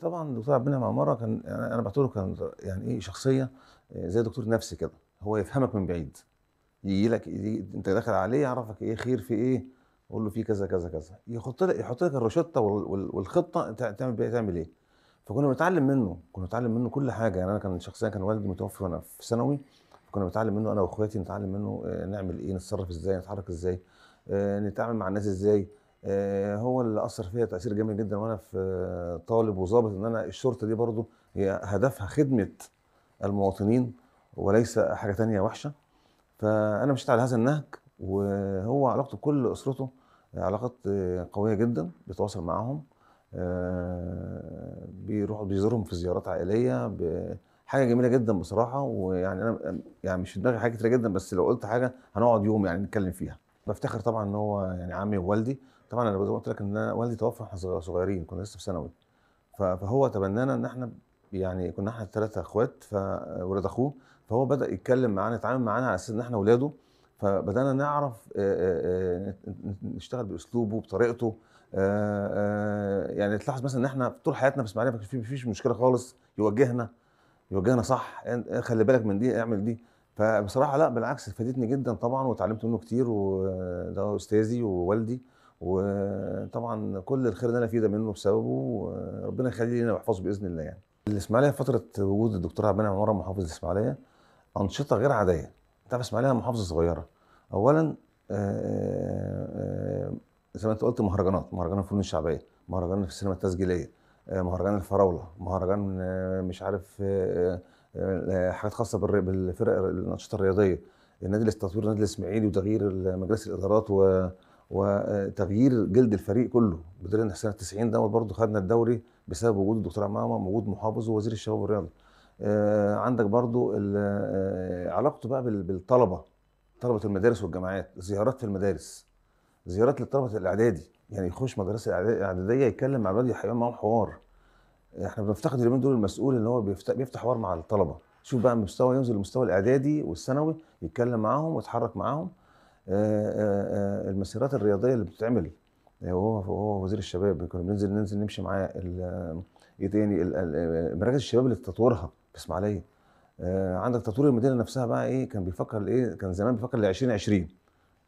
طبعا الدكتور عبد المنعم عماره كان يعني انا بعتبره كان يعني ايه شخصيه آه، زي دكتور نفسي كده هو يفهمك من بعيد يجي لك انت داخل عليه يعرفك ايه خير في ايه اقول له في كذا كذا كذا يحط لك يحط لك الروشته والخطه تعمل تعمل ايه فكنا بنتعلم منه كنا بنتعلم منه كل حاجه يعني انا كان شخصيا كان والدي متوفي وانا في ثانوي كنا بنتعلم منه انا واخواتي نتعلم منه آه، نعمل ايه نتصرف ازاي نتحرك ازاي آه، نتعامل مع الناس ازاي آه، هو اللي اثر فيها تاثير جامد جدا وانا في آه، طالب وظابط ان انا الشرطه دي برضو هي هدفها خدمه المواطنين وليس حاجه تانية وحشه فانا مشيت على هذا النهج وهو علاقته بكل اسرته علاقات آه، قويه جدا بيتواصل معاهم بيروحوا بيزورهم في زيارات عائليه حاجه جميله جدا بصراحه ويعني انا يعني مش في دماغي حاجه كتير جدا بس لو قلت حاجه هنقعد يوم يعني نتكلم فيها بفتخر طبعا ان هو يعني عمي ووالدي طبعا انا قلت لك ان والدي توفى واحنا صغيرين كنا لسه في ثانوي فهو تبنانا ان احنا يعني كنا احنا ثلاثه اخوات فولاد اخوه فهو بدا يتكلم معانا يتعامل معانا على اساس ان احنا اولاده فبدانا نعرف نشتغل باسلوبه بطريقته يعني تلاحظ مثلا ان احنا طول حياتنا في اسماعيليه ما فيش مشكله خالص يوجهنا يوجهنا صح إيه، خلي بالك من دي اعمل دي فبصراحه لا بالعكس فادتني جدا طبعا وتعلمت منه كتير وده استاذي ووالدي وطبعا كل الخير اللي انا فيه ده منه بسببه وربنا يخليه لنا ويحفظه باذن الله يعني. الاسماعيليه فتره وجود الدكتور عبد المنعم مرة محافظ الاسماعيليه انشطه غير عاديه. انت الاسماعيليه محافظه صغيره. اولا آه، آه، زي ما انت قلت مهرجانات، مهرجان الفنون الشعبيه، مهرجان في السينما التسجيليه، آه، مهرجان الفراوله، مهرجان مش عارف حاجات خاصه بالفرق الانشطه الرياضيه، النادي التطوير النادي الاسماعيلي وتغيير مجلس الادارات و وتغيير جلد الفريق كله بدرنا سنه 90 دوت برضه خدنا الدوري بسبب وجود الدكتور عمامه وجود محافظ ووزير الشباب والرياضه آه، عندك برضه آه، علاقته بقى بالطلبه طلبه المدارس والجامعات زيارات في المدارس زيارات للطلبة الاعدادي يعني يخش مدرسه اعداديه يتكلم مع الولد يحيى معاهم حوار احنا بنفتقد اليومين دول المسؤول ان هو بيفتح حوار مع الطلبه شوف بقى مستوى ينزل لمستوى الاعدادي والثانوي يتكلم معاهم ويتحرك معاهم آه، آه، آه، المسيرات الرياضيه اللي بتتعمل هو هو وزير الشباب كنا بننزل ننزل نمشي معاه ايه تاني مراكز الشباب اللي تطورها في اسماعيليه عندك تطوير المدينه نفسها بقى ايه كان بيفكر ايه كان زمان بيفكر ل 2020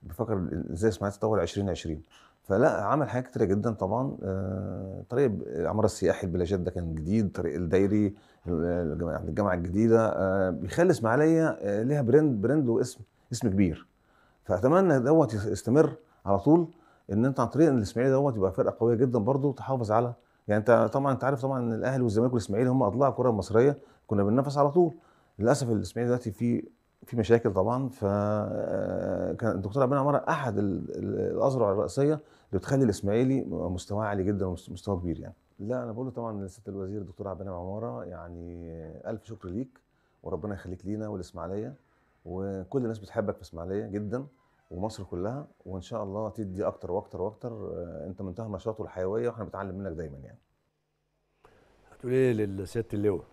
بيفكر ازاي اسماعيليه تطور 2020 فلا عمل حاجات كتيره جدا طبعا طريق العماره السياحي البلاجات ده كان جديد طريق الدايري الجامعه الجديده بيخلي اسماعيليه ليها براند براند واسم اسم كبير فاتمنى دوت يستمر على طول ان انت عن طريق الاسماعيلي دوت يبقى فرقه قويه جدا برضه تحافظ على يعني انت طبعا انت عارف طبعا ان الاهلي والزمالك والاسماعيلي هم اضلاع الكره المصريه كنا بننافس على طول للاسف الاسماعيلي دلوقتي في في مشاكل طبعا ف آه، كان الدكتور عبد عماره احد الاذرع الرئيسيه اللي بتخلي الاسماعيلي مستواه عالي جدا ومستواه كبير يعني لا انا بقول طبعا لست الوزير الدكتور عبد عماره يعني الف شكر ليك وربنا يخليك لينا والاسماعيليه وكل الناس بتحبك في اسماعيليه جدا ومصر كلها وان شاء الله تدي اكتر واكتر واكتر آه، انت منتهى النشاط والحيويه واحنا بنتعلم منك دايما يعني هتقول ايه لسياده اللواء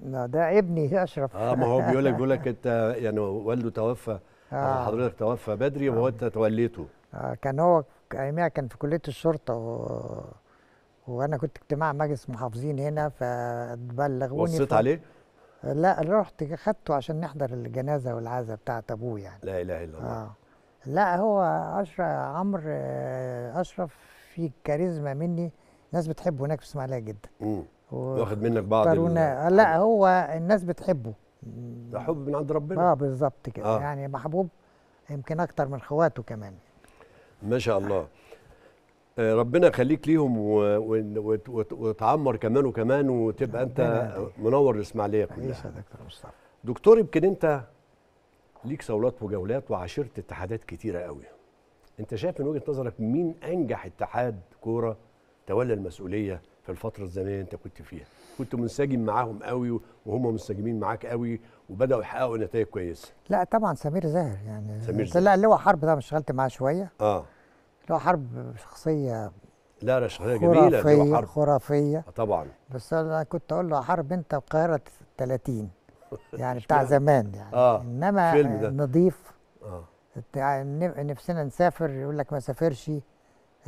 لا ده ابني اشرف اه ما هو بيقول لك بيقول لك انت يعني والده توفى آه. حضرتك توفى بدري وهو آه. انت توليته آه كان هو اياميها كان في كليه الشرطه و... وانا كنت اجتماع مجلس محافظين هنا فبلغوني وصيت ف... عليه؟ لا رحت خدته عشان نحضر الجنازه والعزاء بتاعت ابوه يعني لا اله الا الله آه. لا هو اشرف عمرو آه، اشرف في كاريزما مني الناس بتحبه هناك في اسماعيليه جدا امم واخد منك بعض ال... آه، لا هو الناس بتحبه ده حب من عند ربنا اه بالظبط كده آه. يعني محبوب يمكن اكتر من خواته كمان ما شاء الله آه، ربنا يخليك ليهم وتعمر كمان وكمان وتبقى انت منور الاسماعيليه كلها دكتور مصطفى دكتور يمكن انت ليك صولات وجولات وعاشرت اتحادات كتيره قوي انت شايف من وجهه نظرك مين انجح اتحاد كوره تولى المسؤوليه في الفتره الزمنيه انت كنت فيها كنت منسجم معاهم قوي وهم منسجمين معاك قوي وبداوا يحققوا نتائج كويسه لا طبعا سمير زاهر يعني سمير زاهر لا هو حرب ده انا اشتغلت معاه شويه اه لو حرب شخصيه لا لا شخصيه جميله خرافيه حرب. خرافيه آه، طبعا بس انا كنت اقول له حرب انت القاهره 30 يعني بتاع زمان يعني آه. انما نضيف آه. نفسنا نسافر يقول لك ما سافرش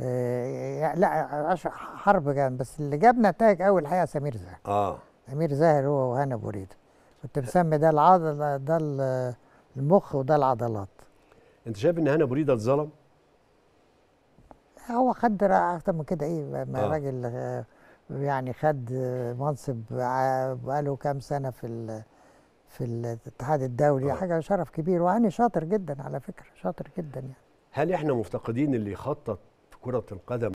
آه يعني لا حرب كان بس اللي جاب نتائج قوي الحقيقه سمير زاهر اه سمير زاهر هو وهنا بوريده كنت مسمي ده العضل ده المخ وده العضلات انت شايف ان هنا بوريده اتظلم؟ هو خد اكتر من كده ايه ما آه. راجل آه، يعني خد آه، منصب آه، بقاله كام سنه في في الاتحاد الدولي آه. حاجه شرف كبير وهاني شاطر جدا على فكره شاطر جدا يعني هل احنا مفتقدين اللي يخطط كره القدم